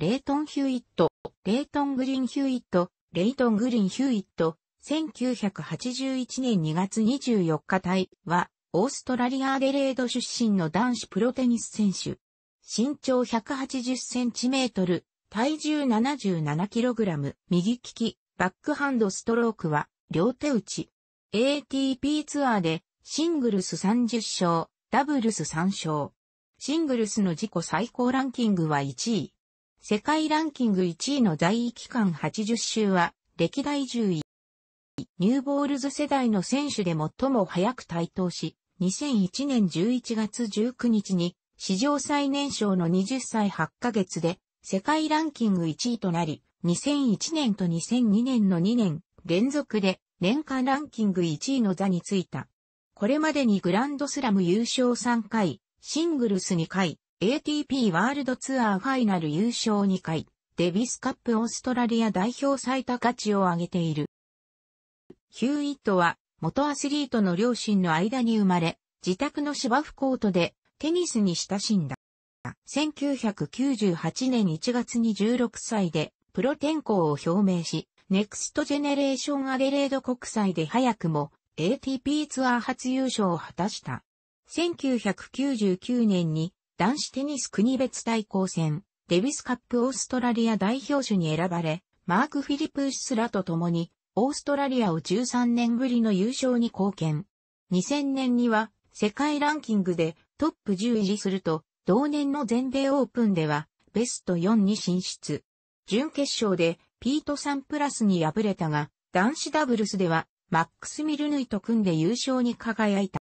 レイトン・ヒューイット、レイトン・グリーン・ヒューイット、レイトン・グリーン・ヒューイット、1981年2月24日帯は、オーストラリア・アデレード出身の男子プロテニス選手。身長180センチメートル、体重77キログラム、右利き、バックハンドストロークは、両手打ち。ATP ツアーで、シングルス30勝、ダブルス3勝。シングルスの自己最高ランキングは1位。世界ランキング1位の在位期間80周は、歴代10位。ニューボールズ世代の選手で最も早く台頭し、2001年11月19日に、史上最年少の20歳8ヶ月で、世界ランキング1位となり、2001年と2002年の2年連続で年間ランキング1位の座についた。これまでにグランドスラム優勝3回、シングルス2回、ATP ワールドツアーファイナル優勝2回、デビスカップオーストラリア代表最多価値を上げている。ヒューイットは、元アスリートの両親の間に生まれ、自宅の芝生コートでテニスに親しんだ。1998年1月に16歳でプロ転向を表明し、ネクストジェネレーションアデレード国際で早くも ATP ツアー初優勝を果たした。1999年に男子テニス国別対抗戦、デビスカップオーストラリア代表手に選ばれ、マーク・フィリプースらと共に、オーストラリアを13年ぶりの優勝に貢献。2000年には、世界ランキングでトップ10位りすると、同年の全米オープンでは、ベスト4に進出。準決勝で、ピート・サンプラスに敗れたが、男子ダブルスでは、マックス・ミルヌイと組んで優勝に輝いた。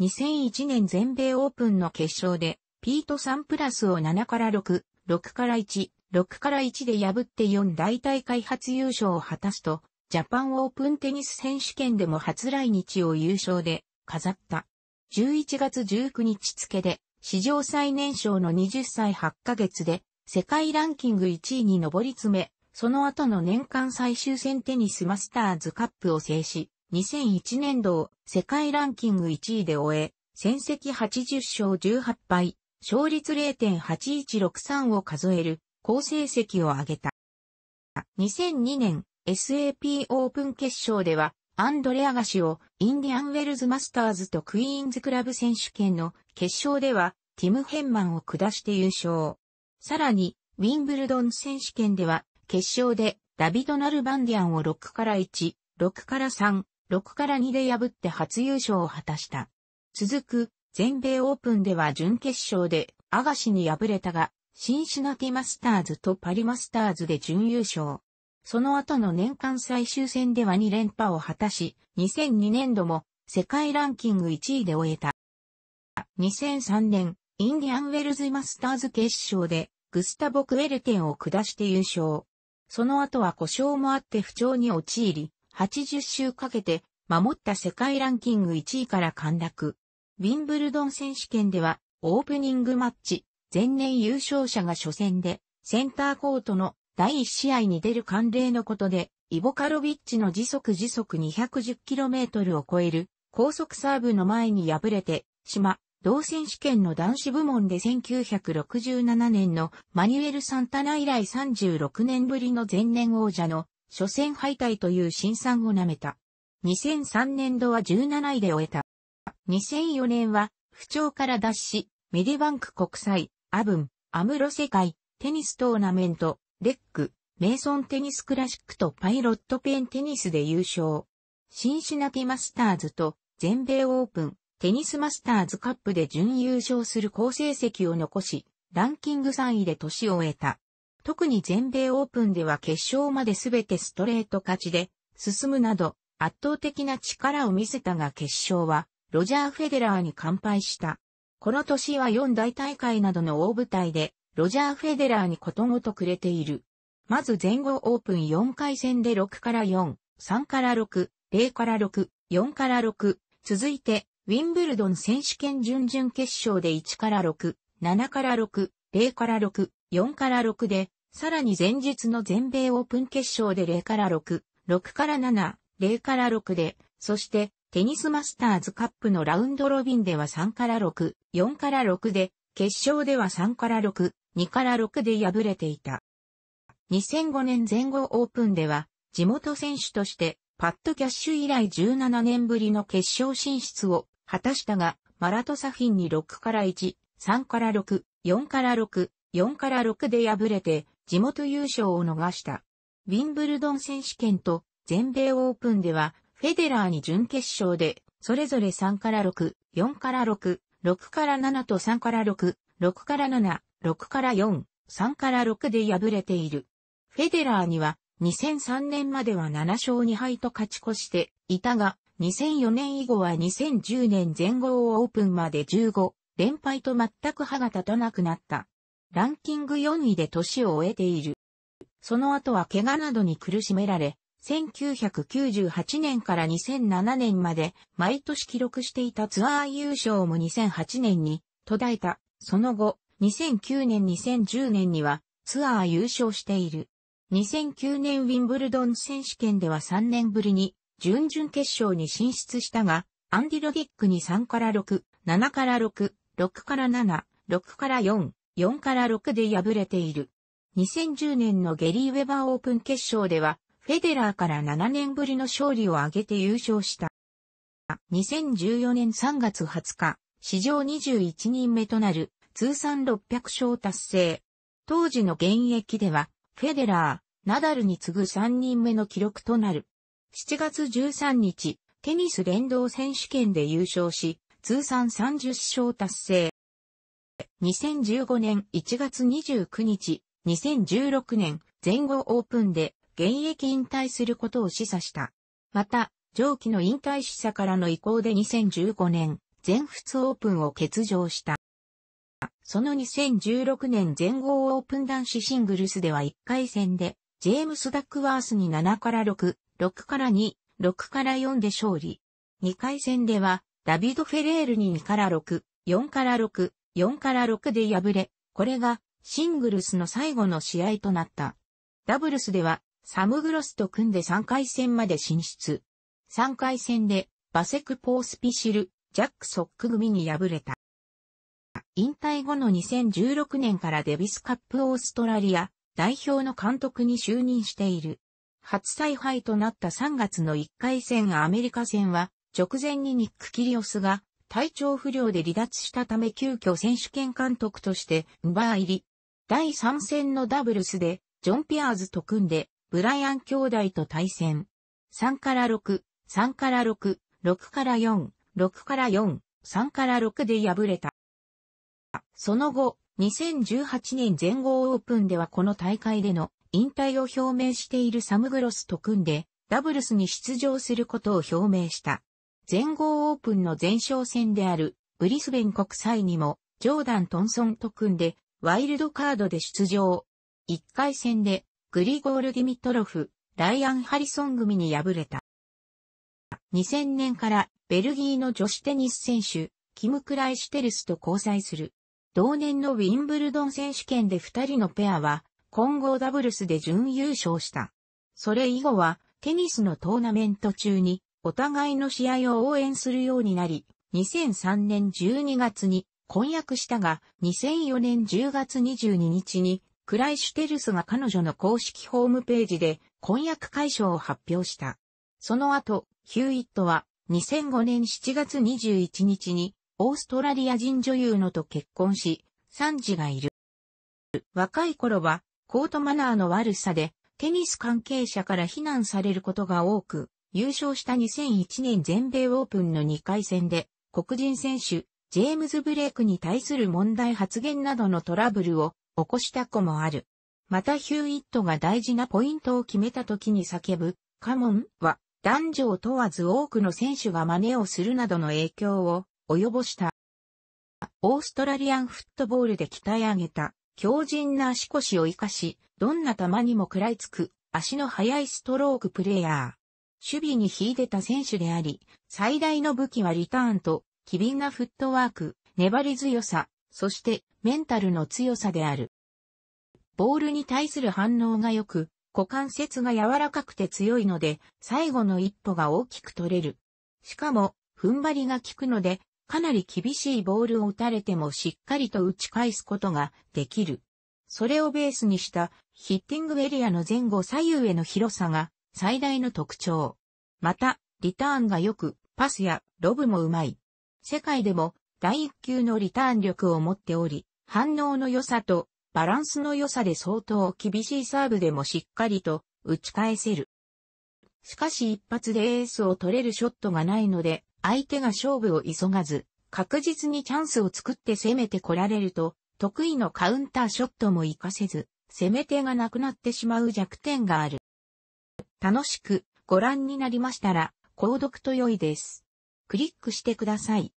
2001年全米オープンの決勝で、ピート3プラスを7から6、6から1、6から1で破って4大体開発優勝を果たすと、ジャパンオープンテニス選手権でも初来日を優勝で飾った。11月19日付で、史上最年少の20歳8ヶ月で、世界ランキング1位に上り詰め、その後の年間最終戦テニスマスターズカップを制し、2001年度を世界ランキング1位で終え、戦績80勝18敗、勝率0.8163を数える好成績を挙げた。2002年 SAP オープン決勝ではアンドレアガシをインディアンウェルズマスターズとクイーンズクラブ選手権の決勝ではティム・ヘンマンを下して優勝。さらにウィンブルドン選手権では決勝でダビド・ナルバンディアンを6から1、6から3、6から2で破って初優勝を果たした。続く全米オープンでは準決勝でアガシに敗れたが、シンシナティマスターズとパリマスターズで準優勝。その後の年間最終戦では2連覇を果たし、2002年度も世界ランキング1位で終えた。2003年、インディアンウェルズマスターズ決勝で、グスタボ・クエルテンを下して優勝。その後は故障もあって不調に陥り、80周かけて、守った世界ランキング1位から陥落。ウィンブルドン選手権では、オープニングマッチ、前年優勝者が初戦で、センターコートの第1試合に出る慣例のことで、イボカロビッチの時速時速 210km を超える高速サーブの前に敗れて、島、同選手権の男子部門で1967年のマニュエル・サンタナ以来36年ぶりの前年王者の初戦敗退という新参をなめた。2003年度は17位で終えた。2004年は、不調から脱し、メディバンク国際、アブン、アムロ世界、テニストーナメント、レック、メイソンテニスクラシックとパイロットペンテニスで優勝。シンシナティマスターズと全米オープン、テニスマスターズカップで準優勝する好成績を残し、ランキング3位で年を得た。特に全米オープンでは決勝まで全てストレート勝ちで進むなど圧倒的な力を見せたが決勝はロジャー・フェデラーに完敗した。この年は四大大会などの大舞台で、ロジャー・フェデラーにことごとくれている。まず前後オープン4回戦で6から4、3から6、0から6、4から6、続いて、ウィンブルドン選手権準々決勝で1から6、7から6、0から6、4から6で、さらに前日の全米オープン決勝で0から6、6から7、0から6で、そしてテニスマスターズカップのラウンドロビンでは3から6、4から6で、決勝では3から6、2から6で敗れていた。2005年前後オープンでは、地元選手としてパッドキャッシュ以来17年ぶりの決勝進出を果たしたが、マラトサフィンに6から1、3から6、4から6、4から6で敗れて、地元優勝を逃した。ウィンブルドン選手権と全米オープンではフェデラーに準決勝で、それぞれ3から6、4から6、6から7と3から6、6から7、6から4、3から6で敗れている。フェデラーには2003年までは7勝2敗と勝ち越していたが、2004年以後は2010年全豪オープンまで15連敗と全く歯が立たなくなった。ランキング4位で年を終えている。その後は怪我などに苦しめられ、1998年から2007年まで毎年記録していたツアー優勝も2008年に途絶えた。その後、2009年2010年にはツアー優勝している。2009年ウィンブルドン選手権では3年ぶりに準々決勝に進出したが、アンディ・ロディックに3から6、7から6、6から7、6から4、4から6で敗れている。2010年のゲリー・ウェバーオープン決勝ではフェデラーから7年ぶりの勝利を挙げて優勝した。2014年3月20日、史上21人目となる通算600勝達成。当時の現役では、フェデラー、ナダルに次ぐ3人目の記録となる。7月13日、テニス連動選手権で優勝し、通算30勝達成。2015年1月29日、2016年全豪オープンで現役引退することを示唆した。また、上記の引退示唆からの移行で2015年、全仏オープンを欠場した。その2016年全豪オープン男子シングルスでは1回戦で、ジェームス・ダックワースに7から6、6から2、6から4で勝利。2回戦では、ダビド・フェレールに2から6、4から6、4から6で敗れ、これがシングルスの最後の試合となった。ダブルスではサムグロスと組んで3回戦まで進出。3回戦で、バセクポースピシル、ジャックソック組に敗れた。引退後の2016年からデビスカップオーストラリア代表の監督に就任している。初采配となった3月の1回戦アメリカ戦は、直前にニック・キリオスが体調不良で離脱したため急遽選手権監督として、奪い入り。第3戦のダブルスで、ジョン・ピアーズと組んで、ブライアン兄弟と対戦。3から6、3から6、6から4、6から4、3から6で敗れた。その後、2018年全豪オープンではこの大会での引退を表明しているサムグロスと組んで、ダブルスに出場することを表明した。全豪オープンの前哨戦であるブリスベン国際にも、ジョーダン・トンソンと組んで、ワイルドカードで出場。1回戦でグリゴール・ディミトロフ、ライアン・ハリソン組に敗れた。2000年からベルギーの女子テニス選手、キム・クライシテルスと交際する。同年のウィンブルドン選手権で二人のペアは混合ダブルスで準優勝した。それ以後はテニスのトーナメント中にお互いの試合を応援するようになり、2003年12月に婚約したが、2004年10月22日にクライシュテルスが彼女の公式ホームページで婚約解消を発表した。その後、ヒューイットは2005年7月21日にオーストラリア人女優のと結婚し、ン児がいる。若い頃はコートマナーの悪さでテニス関係者から非難されることが多く、優勝した2001年全米オープンの2回戦で黒人選手ジェームズ・ブレイクに対する問題発言などのトラブルを起こした子もある。またヒューイットが大事なポイントを決めた時に叫ぶ、カモンは男女を問わず多くの選手が真似をするなどの影響を及ぼした。オーストラリアンフットボールで鍛え上げた強靭な足腰を活かし、どんな球にも食らいつく足の速いストロークプレイヤー。守備に秀でた選手であり、最大の武器はリターンと、機敏なフットワーク、粘り強さ、そしてメンタルの強さである。ボールに対する反応が良く、股関節が柔らかくて強いので、最後の一歩が大きく取れる。しかも、踏ん張りが効くので、かなり厳しいボールを打たれてもしっかりと打ち返すことができる。それをベースにしたヒッティングエリアの前後左右への広さが最大の特徴。また、リターンが良く、パスやロブもうまい。世界でも第1級のリターン力を持っており、反応の良さとバランスの良さで相当厳しいサーブでもしっかりと打ち返せる。しかし一発でエースを取れるショットがないので、相手が勝負を急がず、確実にチャンスを作って攻めてこられると、得意のカウンターショットも活かせず、攻め手がなくなってしまう弱点がある。楽しくご覧になりましたら、購読と良いです。クリックしてください。